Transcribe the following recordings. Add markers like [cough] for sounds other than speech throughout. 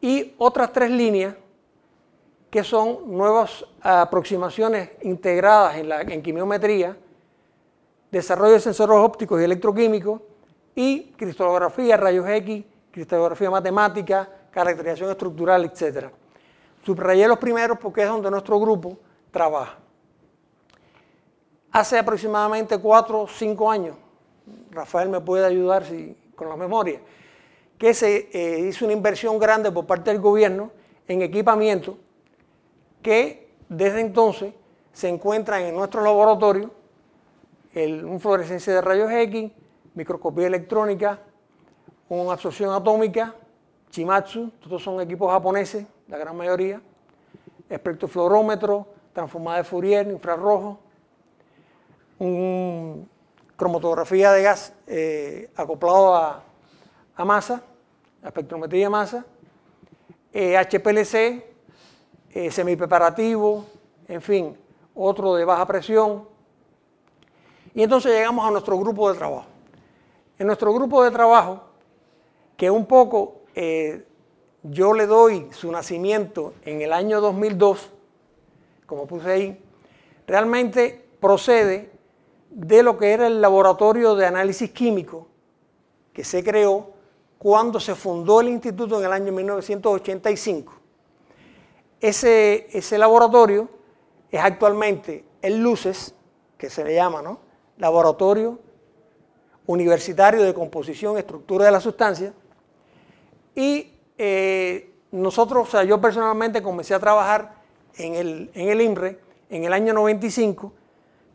Y otras tres líneas que son nuevas aproximaciones integradas en, la, quimiometría, desarrollo de sensores ópticos y electroquímicos, y cristalografía, rayos X, cristalografía matemática, caracterización estructural, etc. Subrayé los primeros porque es donde nuestro grupo trabaja hace aproximadamente cuatro, o cinco años, Rafael me puede ayudar si, con la memoria, que se eh, hizo una inversión grande por parte del gobierno en equipamiento que desde entonces se encuentran en nuestro laboratorio un fluorescencia de rayos X, microscopía electrónica, una absorción atómica, chimatsu, todos son equipos japoneses, la gran mayoría, espectrofluorómetro, transformada de Fourier, infrarrojo, un cromatografía de gas eh, acoplado a, masa, a espectrometría de masa, HPLC, eh, eh, semi preparativo en fin, otro de baja presión. Y entonces llegamos a nuestro grupo de trabajo. En nuestro grupo de trabajo, que un poco yo le doy su nacimiento en el año 2002, como puse ahí, realmente procede de lo que era el laboratorio de análisis químico que se creó cuando se fundó el instituto en el año 1985. Ese, laboratorio es actualmente el LUCES, que se le llama Laboratorio Universitario de Composición, Estructura de la Sustancia, y eh, nosotros, o sea, yo personalmente comencé a trabajar en el, en el en el año 95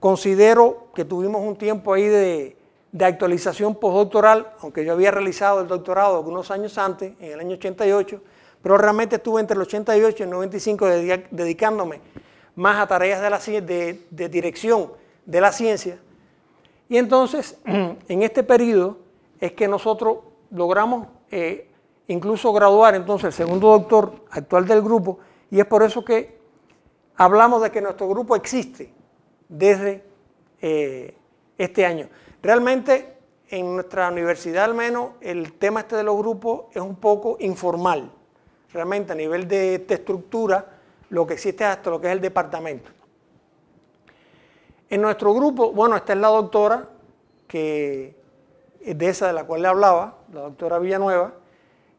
Considero que tuvimos un tiempo ahí de, actualización postdoctoral, aunque yo había realizado el doctorado algunos años antes, en el año 88, pero realmente estuve entre el 88 y el 95 dedicándome más a tareas de, la, de dirección de la ciencia. Y entonces, [clears throat] en este periodo es que nosotros logramos eh, incluso graduar entonces el segundo doctor actual del grupo, y es por eso que hablamos de que nuestro grupo existe, desde eh, este año. Realmente en nuestra universidad al menos el tema este de los grupos es un poco informal. Realmente a nivel de, estructura lo que existe hasta lo que es el departamento. En nuestro grupo, bueno, esta es la doctora, que de esa de la cual le hablaba, la doctora Villanueva,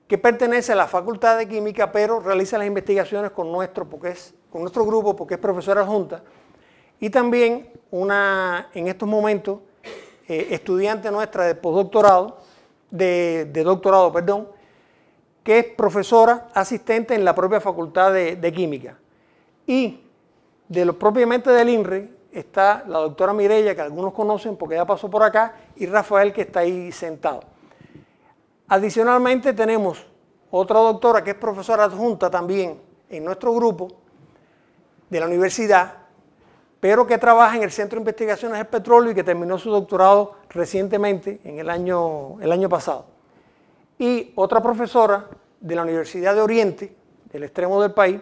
que pertenece a la Facultad de Química, pero realiza las investigaciones con nuestro, porque es, con nuestro grupo, porque es profesora adjunta. Y también una, en estos momentos, eh, estudiante nuestra de postdoctorado, de, doctorado, perdón, que es profesora asistente en la propia facultad de, química. Y de lo, propiamente del INRE está la doctora Mirella, que algunos conocen porque ya pasó por acá, y Rafael, que está ahí sentado. Adicionalmente tenemos otra doctora que es profesora adjunta también en nuestro grupo de la universidad, pero que trabaja en el Centro de Investigaciones del Petróleo y que terminó su doctorado recientemente, en el año, pasado. Y otra profesora de la Universidad de Oriente, del extremo del país,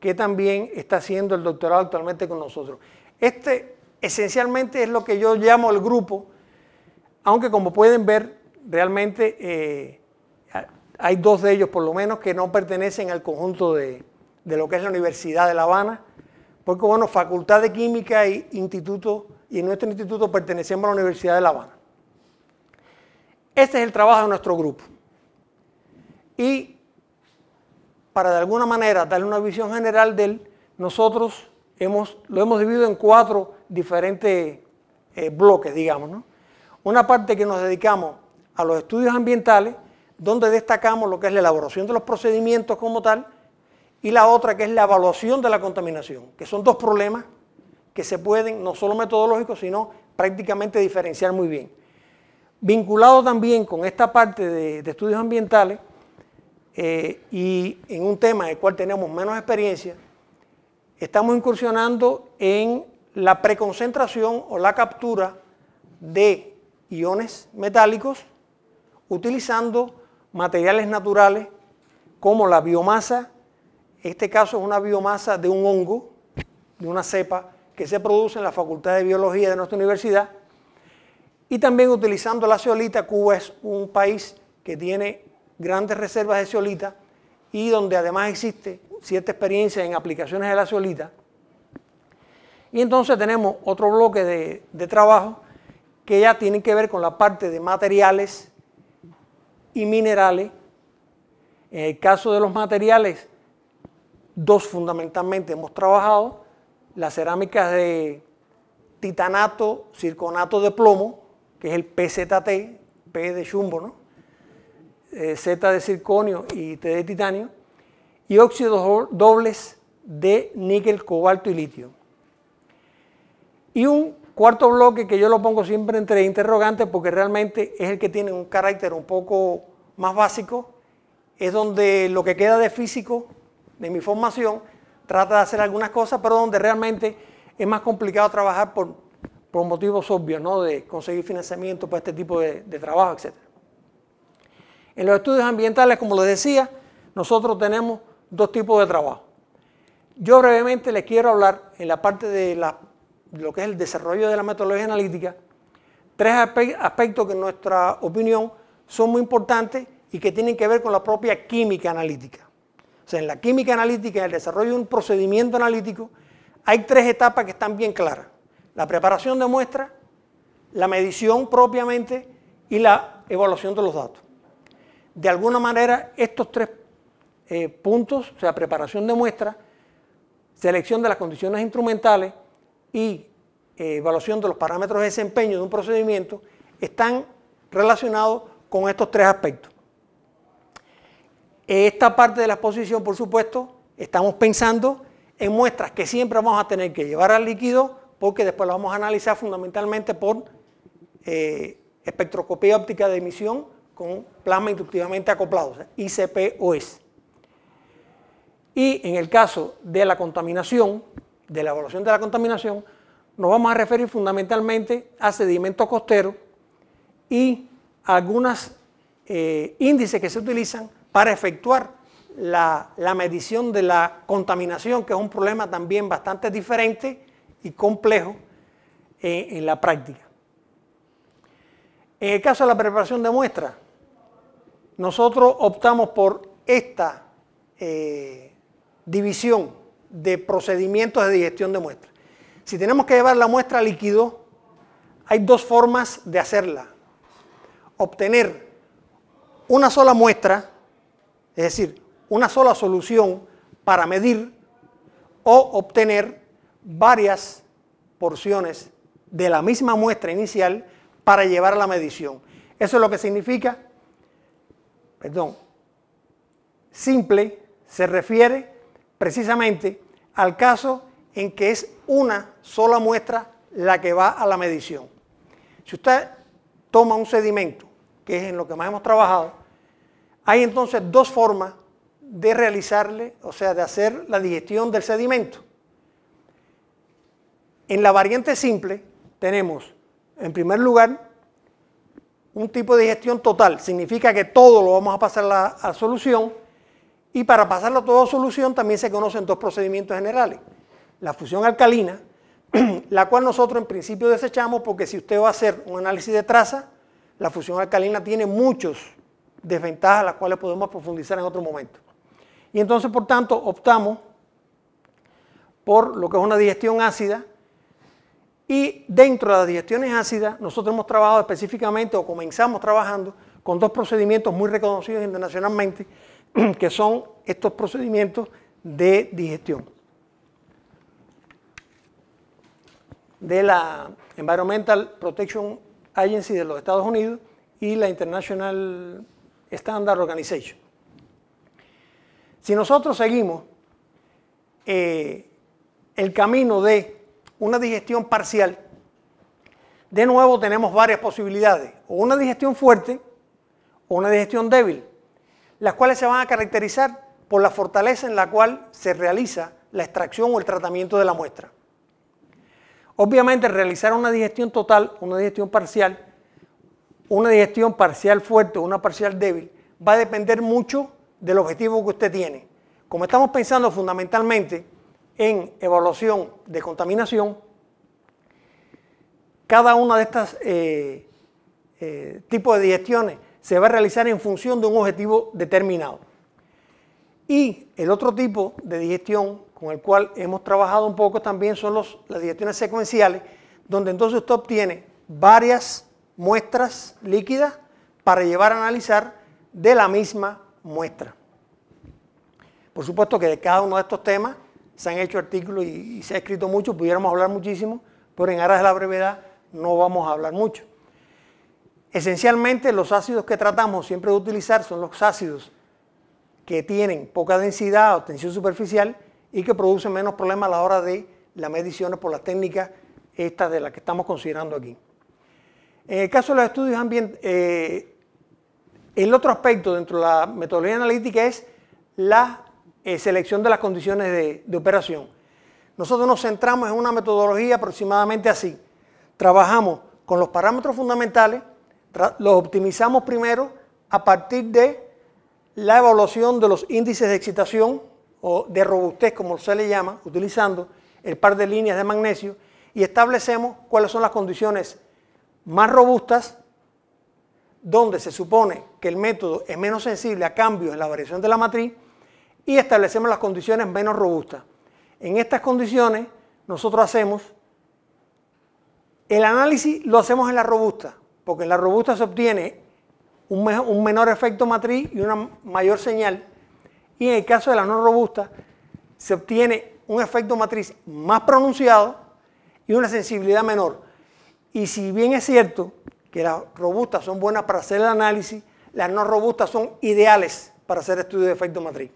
que también está haciendo el doctorado actualmente con nosotros. Este esencialmente es lo que yo llamo el grupo, aunque como pueden ver, realmente eh, hay dos de ellos por lo menos que no pertenecen al conjunto de lo que es la Universidad de La Habana, porque bueno, Facultad de Química e Instituto, y en nuestro instituto pertenecemos a la Universidad de La Habana. Este es el trabajo de nuestro grupo. Y para de alguna manera darle una visión general de él, nosotros lo hemos dividido en cuatro diferentes eh, bloques, digamos. ¿no? Una parte que nos dedicamos a los estudios ambientales, donde destacamos lo que es la elaboración de los procedimientos como tal, y la otra que es la evaluación de la contaminación, que son dos problemas que se pueden, no solo metodológicos, sino prácticamente diferenciar muy bien. Vinculado también con esta parte de, estudios ambientales eh, y en un tema del cual tenemos menos experiencia, estamos incursionando en la preconcentración o la captura de iones metálicos utilizando materiales naturales como la biomasa, este caso es una biomasa de un hongo, de una cepa, que se produce en la Facultad de Biología de nuestra universidad. Y también utilizando la ceolita, Cuba es un país que tiene grandes reservas de ceolita y donde además existe cierta experiencia en aplicaciones de la ceolita. Y entonces tenemos otro bloque de, trabajo que ya tiene que ver con la parte de materiales y minerales. En el caso de los materiales, dos fundamentalmente hemos trabajado, las cerámicas de titanato, circonato de plomo, que es el PZT, P de chumbo, ¿no? Eh, Z de circonio y T de titanio, y óxidos dobles de níquel, cobalto y litio. Y un cuarto bloque que yo lo pongo siempre entre interrogantes porque realmente es el que tiene un carácter un poco más básico, es donde lo que queda de físico de mi formación, trata de hacer algunas cosas, pero donde realmente es más complicado trabajar por, motivos obvios, ¿no? de conseguir financiamiento para este tipo de, trabajo, etc. En los estudios ambientales, como les decía, nosotros tenemos dos tipos de trabajo. Yo brevemente les quiero hablar en la parte de, la, de lo que es el desarrollo de la metodología analítica, tres aspectos que en nuestra opinión son muy importantes y que tienen que ver con la propia química analítica. O sea, en la química analítica, en el desarrollo de un procedimiento analítico, hay tres etapas que están bien claras. La preparación de muestra, la medición propiamente y la evaluación de los datos. De alguna manera, estos tres eh, puntos, o sea, preparación de muestra, selección de las condiciones instrumentales y eh, evaluación de los parámetros de desempeño de un procedimiento, están relacionados con estos tres aspectos. Esta parte de la exposición, por supuesto, estamos pensando en muestras que siempre vamos a tener que llevar al líquido porque después lo vamos a analizar fundamentalmente por eh, espectroscopía óptica de emisión con plasma inductivamente acoplado, o sea, ICP-OS. Y en el caso de la contaminación, de la evaluación de la contaminación, nos vamos a referir fundamentalmente a sedimentos costeros y algunos eh, índices que se utilizan para efectuar la, medición de la contaminación, que es un problema también bastante diferente y complejo eh, en la práctica. En el caso de la preparación de muestra, nosotros optamos por esta eh, división de procedimientos de digestión de muestras. Si tenemos que llevar la muestra a líquido, hay dos formas de hacerla. Obtener una sola muestra es decir, una sola solución para medir o obtener varias porciones de la misma muestra inicial para llevar a la medición. Eso es lo que significa, perdón, simple se refiere precisamente al caso en que es una sola muestra la que va a la medición. Si usted toma un sedimento, que es en lo que más hemos trabajado, hay entonces dos formas de realizarle, o sea, de hacer la digestión del sedimento. En la variante simple tenemos, en primer lugar, un tipo de digestión total. Significa que todo lo vamos a pasar a, solución. Y para pasarlo todo a solución también se conocen dos procedimientos generales. La fusión alcalina, [clears throat] la cual nosotros en principio desechamos porque si usted va a hacer un análisis de traza, la fusión alcalina tiene muchos desventajas las cuales podemos profundizar en otro momento. Y entonces, por tanto, optamos por lo que es una digestión ácida. Y dentro de las digestiones ácidas, nosotros hemos trabajado específicamente o comenzamos trabajando con dos procedimientos muy reconocidos internacionalmente, [clears throat] que son estos procedimientos de digestión. De la Environmental Protection Agency de los Estados Unidos y la International Standard Organization. Si nosotros seguimos eh, el camino de una digestión parcial, de nuevo tenemos varias posibilidades, o una digestión fuerte o una digestión débil, las cuales se van a caracterizar por la fortaleza en la cual se realiza la extracción o el tratamiento de la muestra. Obviamente realizar una digestión total, una digestión parcial, una digestión parcial fuerte o una parcial débil va a depender mucho del objetivo que usted tiene. Como estamos pensando fundamentalmente en evaluación de contaminación, cada una de estas eh, eh, tipos de digestiones se va a realizar en función de un objetivo determinado. Y el otro tipo de digestión con el cual hemos trabajado un poco también son las digestiones secuenciales, donde entonces usted obtiene varias muestras líquidas para llevar a analizar de la misma muestra. Por supuesto que de cada uno de estos temas se han hecho artículos y, se ha escrito mucho, pudiéramos hablar muchísimo, pero en aras de la brevedad no vamos a hablar mucho. Esencialmente los ácidos que tratamos siempre de utilizar son los ácidos que tienen poca densidad o tensión superficial y que producen menos problemas a la hora de las mediciones por las técnicas estas de las que estamos considerando aquí. En eh, el caso de los estudios ambientales, eh, el otro aspecto dentro de la metodología analítica es la eh, selección de las condiciones de, de operación. Nosotros nos centramos en una metodología aproximadamente así. Trabajamos con los parámetros fundamentales, los optimizamos primero a partir de la evaluación de los índices de excitación o de robustez, como se le llama, utilizando el par de líneas de magnesio, y establecemos cuáles son las condiciones más robustas, donde se supone que el método es menos sensible a cambios en la variación de la matriz, y establecemos las condiciones menos robustas. En estas condiciones nosotros hacemos, el análisis lo hacemos en la robusta, porque en la robusta se obtiene un, un menor efecto matriz y una mayor señal, y en el caso de la no robusta se obtiene un efecto matriz más pronunciado y una sensibilidad menor. Y si bien es cierto que las robustas son buenas para hacer el análisis, las no robustas son ideales para hacer estudios de efecto matriz.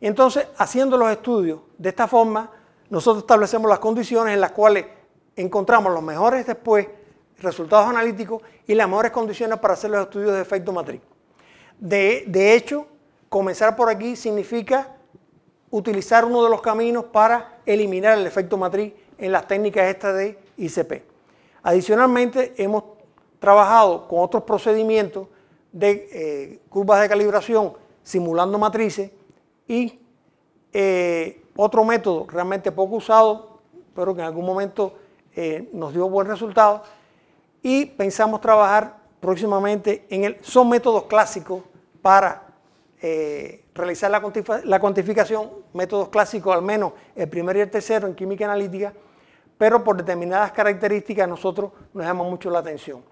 entonces, haciendo los estudios de esta forma, nosotros establecemos las condiciones en las cuales encontramos los mejores después resultados analíticos y las mejores condiciones para hacer los estudios de efecto matriz. De, de hecho, comenzar por aquí significa utilizar uno de los caminos para eliminar el efecto matriz en las técnicas estas de ICP. Adicionalmente, hemos trabajado con otros procedimientos de eh, curvas de calibración simulando matrices y eh, otro método realmente poco usado, pero que en algún momento eh, nos dio buen resultado y pensamos trabajar próximamente en el... Son métodos clásicos para realizar la, cuantificación, métodos clásicos, al menos el primero y el tercero en química analítica, pero por determinadas características nosotros nos llama mucho la atención.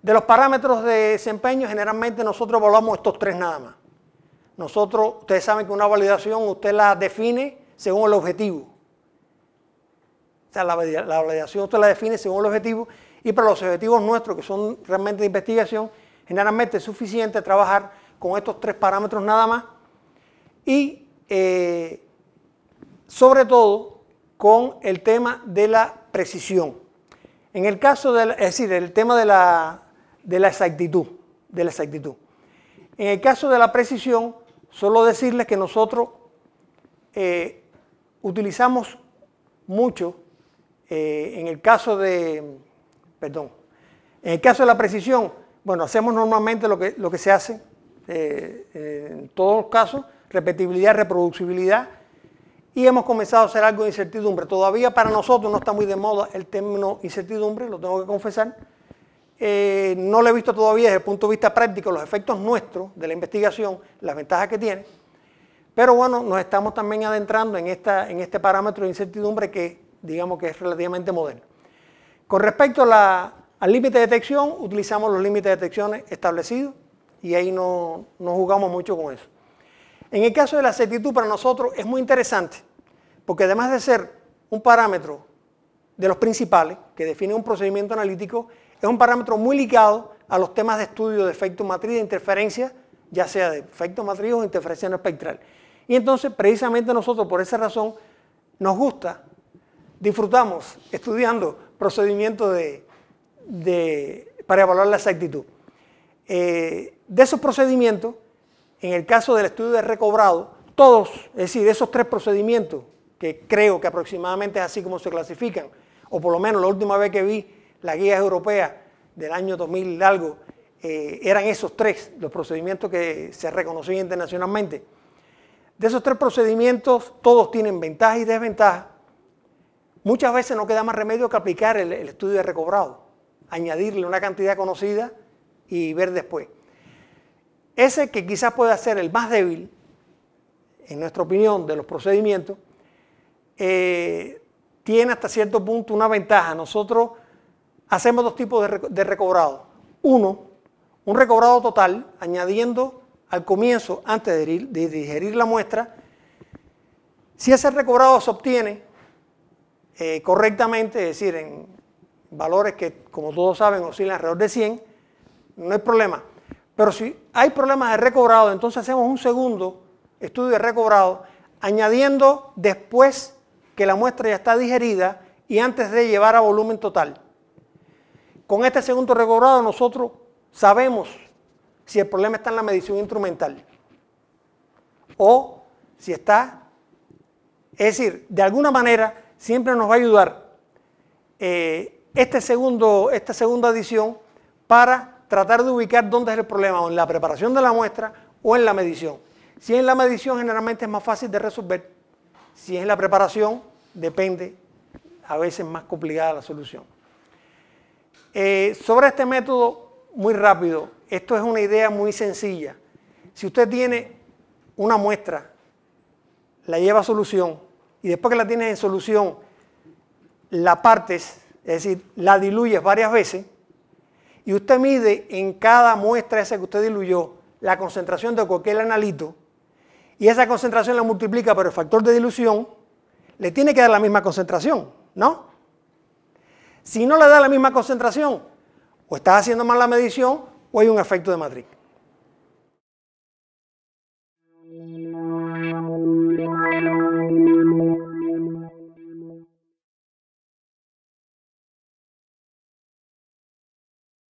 De los parámetros de desempeño, generalmente nosotros evaluamos estos tres nada más. Nosotros, ustedes saben que una validación usted la define según el objetivo. O sea, la, validación usted la define según el objetivo y para los objetivos nuestros, que son realmente de investigación, generalmente es suficiente trabajar con estos tres parámetros nada más. Y eh, sobre todo, con el tema de la precisión. En el caso de, es decir, el tema de la, de la, exactitud, de la exactitud. En el caso de la precisión, solo decirles que nosotros eh, utilizamos mucho, eh, en el caso de, perdón, en el caso de la precisión, bueno, hacemos normalmente lo que, lo que se hace eh, en todos los casos, repetibilidad, reproducibilidad, y hemos comenzado a hacer algo de incertidumbre. Todavía para nosotros no está muy de moda el término incertidumbre, lo tengo que confesar. Eh, no lo he visto todavía desde el punto de vista práctico los efectos nuestros de la investigación, las ventajas que tiene. Pero bueno, nos estamos también adentrando en, este parámetro de incertidumbre que digamos que es relativamente moderno. Con respecto a al límite de detección, utilizamos los límites de detección establecidos y ahí no jugamos mucho con eso. En el caso de la exactitud para nosotros es muy interesante, porque además de ser un parámetro de los principales que define un procedimiento analítico, es un parámetro muy ligado a los temas de estudio de efecto matriz de interferencia, ya sea de efecto matriz o interferencia no espectral. Y entonces, precisamente nosotros por esa razón nos gusta, disfrutamos estudiando procedimientos de, de, para evaluar la exactitud. Eh, de esos procedimientos, en el caso del estudio de recobrado, todos, es decir, de esos tres procedimientos, que creo que aproximadamente es así como se clasifican, o por lo menos la última vez que vi las guías europeas del año 2000 y algo, eh, eran esos tres los procedimientos que se reconocían internacionalmente. De esos tres procedimientos, todos tienen ventajas y desventajas. Muchas veces no queda más remedio que aplicar el estudio de recobrado, añadirle una cantidad conocida y ver después. Ese que quizás pueda ser el más débil, en nuestra opinión, de los procedimientos, eh, tiene hasta cierto punto una ventaja. Nosotros hacemos dos tipos de recobrado. Uno, un recobrado total, añadiendo al comienzo, antes de digerir la muestra, si ese recobrado se obtiene eh, correctamente, es decir, en valores que, como todos saben, oscilan alrededor de 100, no hay problema. Pero si hay problemas de recobrado, entonces hacemos un segundo estudio de recobrado, añadiendo después que la muestra ya está digerida y antes de llevar a volumen total. Con este segundo recobrado nosotros sabemos si el problema está en la medición instrumental o si está, es decir, de alguna manera siempre nos va a ayudar eh, este segundo, esta segunda adición para tratar de ubicar dónde es el problema, o en la preparación de la muestra o en la medición. Si es en la medición, generalmente es más fácil de resolver. Si es en la preparación, depende, a veces más complicada la solución. Eh, sobre este método, muy rápido, esto es una idea muy sencilla. Si usted tiene una muestra, la lleva a solución, y después que la tiene en solución, la partes, es decir, la diluyes varias veces, y usted mide en cada muestra esa que usted diluyó la concentración de cualquier analito y esa concentración la multiplica por el factor de dilución, le tiene que dar la misma concentración, ¿no? Si no le da la misma concentración, o está haciendo mal la medición o hay un efecto de matriz.